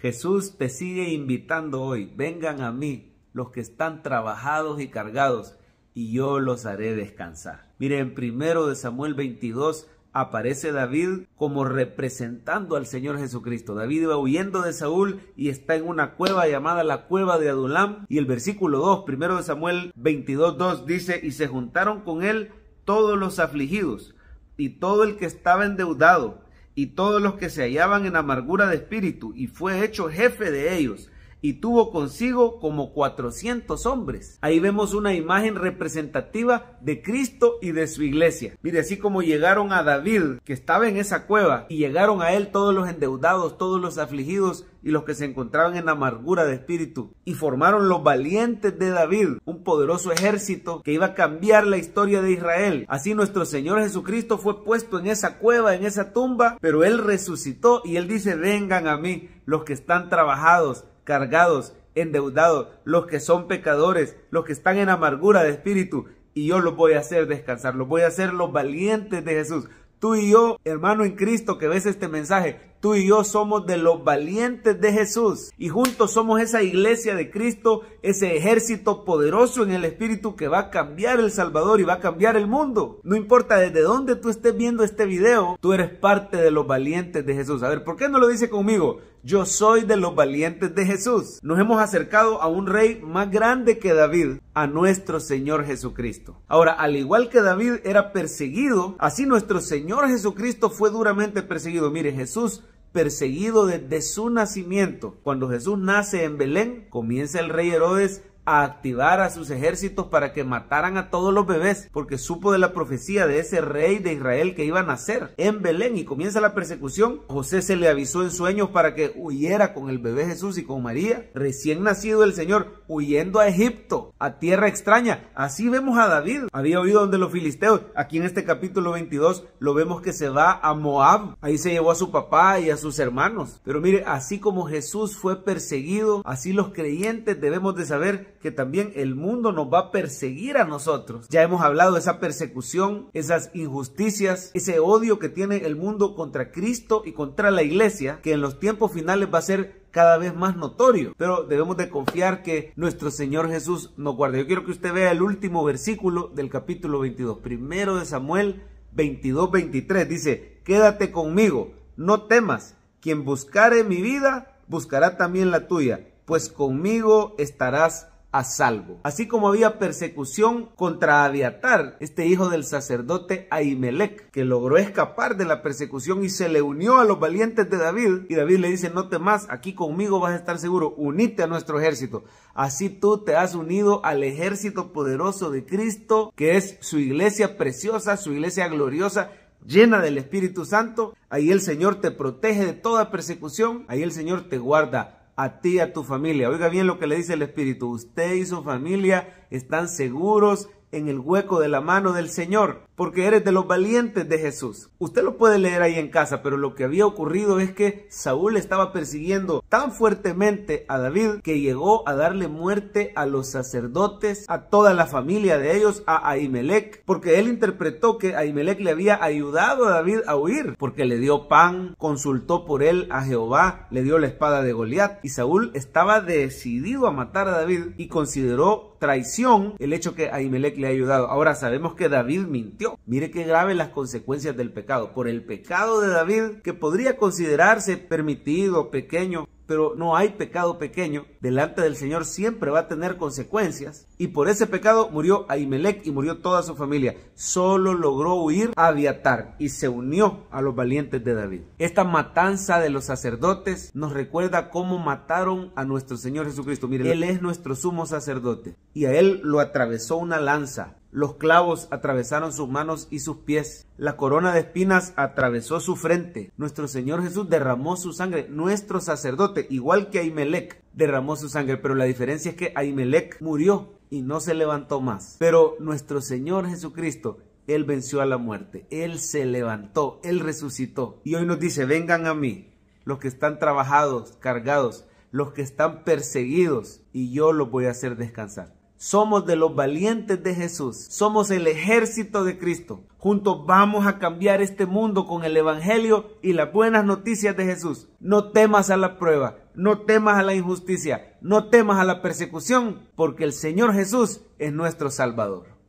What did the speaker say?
Jesús te sigue invitando hoy. Vengan a mí los que están trabajados y cargados, y yo los haré descansar. Miren, en primero de Samuel 22 aparece David como representando al Señor Jesucristo. David va huyendo de Saúl y está en una cueva llamada la cueva de Adulam. Y el versículo 2, primero de Samuel 22, 2 dice, y se juntaron con él todos los afligidos y todo el que estaba endeudado y todos los que se hallaban en amargura de espíritu, y fue hecho jefe de ellos y tuvo consigo como 400 hombres. Ahí vemos una imagen representativa de Cristo y de su iglesia. Mire, así como llegaron a David, que estaba en esa cueva, y llegaron a él todos los endeudados, todos los afligidos y los que se encontraban en amargura de espíritu, y formaron los valientes de David, un poderoso ejército que iba a cambiar la historia de Israel. Así nuestro Señor Jesucristo fue puesto en esa cueva, en esa tumba, pero él resucitó y él dice, vengan a mí los que están trabajados cargados, endeudados, los que son pecadores, los que están en amargura de espíritu, y yo los voy a hacer descansar, los voy a hacer los valientes de Jesús. Tú y yo, hermano en Cristo, que ves este mensaje, tú y yo somos de los valientes de Jesús. Y juntos somos esa iglesia de Cristo, ese ejército poderoso en el Espíritu que va a cambiar el Salvador y va a cambiar el mundo. No importa desde dónde tú estés viendo este video, tú eres parte de los valientes de Jesús. A ver, ¿por qué no lo dice conmigo? yo soy de los valientes de Jesús. Nos hemos acercado a un rey más grande que David, a nuestro Señor Jesucristo. Ahora, al igual que David era perseguido, así nuestro Señor Jesucristo fue duramente perseguido. Mire, Jesús perseguido desde su nacimiento. Cuando Jesús nace en Belén, comienza el rey Herodes a activar a sus ejércitos para que mataran a todos los bebés, porque supo de la profecía de ese rey de Israel que iba a nacer en Belén y comienza la persecución. José se le avisó en sueños para que huyera con el bebé Jesús y con María, recién nacido el Señor, huyendo a Egipto, a tierra extraña. Así vemos a David. Había oído donde los filisteos, aquí en este capítulo 22, lo vemos que se va a Moab. Ahí se llevó a su papá y a sus hermanos. Pero mire, así como Jesús fue perseguido, así los creyentes debemos de saber que también el mundo nos va a perseguir a nosotros. Ya hemos hablado de esa persecución, esas injusticias, ese odio que tiene el mundo contra Cristo y contra la iglesia, que en los tiempos finales va a ser cada vez más notorio. Pero debemos de confiar que nuestro Señor Jesús nos guarda. Yo quiero que usted vea el último versículo del capítulo 22, primero de Samuel 22, 23. Dice, quédate conmigo, no temas, quien buscare mi vida, buscará también la tuya, pues conmigo estarás a salvo. Así como había persecución contra Abiatar, este hijo del sacerdote Ahimelech, que logró escapar de la persecución y se le unió a los valientes de David. Y David le dice, no temas, aquí conmigo vas a estar seguro, unite a nuestro ejército. Así tú te has unido al ejército poderoso de Cristo, que es su iglesia preciosa, su iglesia gloriosa, llena del Espíritu Santo. Ahí el Señor te protege de toda persecución, ahí el Señor te guarda a ti y a tu familia. Oiga bien lo que le dice el Espíritu. Usted y su familia están seguros en el hueco de la mano del Señor, porque eres de los valientes de Jesús. Usted lo puede leer ahí en casa, pero lo que había ocurrido es que Saúl estaba persiguiendo tan fuertemente a David que llegó a darle muerte a los sacerdotes, a toda la familia de ellos, a Ahimelech, porque él interpretó que Ahimelech le había ayudado a David a huir, porque le dio pan, consultó por él a Jehová, le dio la espada de Goliat, y Saúl estaba decidido a matar a David y consideró traición el hecho que Ahimelech le ha ayudado. Ahora sabemos que David mintió. Mire qué graves las consecuencias del pecado. Por el pecado de David, que podría considerarse permitido, pequeño, pero no hay pecado pequeño. Delante del Señor siempre va a tener consecuencias. Y por ese pecado murió Ahimelech y murió toda su familia. Solo logró huir a Biatar y se unió a los valientes de David. Esta matanza de los sacerdotes nos recuerda cómo mataron a nuestro Señor Jesucristo. Miren, Él es nuestro sumo sacerdote y a Él lo atravesó una lanza los clavos atravesaron sus manos y sus pies. La corona de espinas atravesó su frente. Nuestro Señor Jesús derramó su sangre. Nuestro sacerdote, igual que Ahimelech, derramó su sangre. Pero la diferencia es que Ahimelech murió y no se levantó más. Pero nuestro Señor Jesucristo, Él venció a la muerte. Él se levantó. Él resucitó. Y hoy nos dice, vengan a mí los que están trabajados, cargados, los que están perseguidos, y yo los voy a hacer descansar. Somos de los valientes de Jesús. Somos el ejército de Cristo. Juntos vamos a cambiar este mundo con el Evangelio y las buenas noticias de Jesús. No temas a la prueba, no temas a la injusticia, no temas a la persecución, porque el Señor Jesús es nuestro Salvador.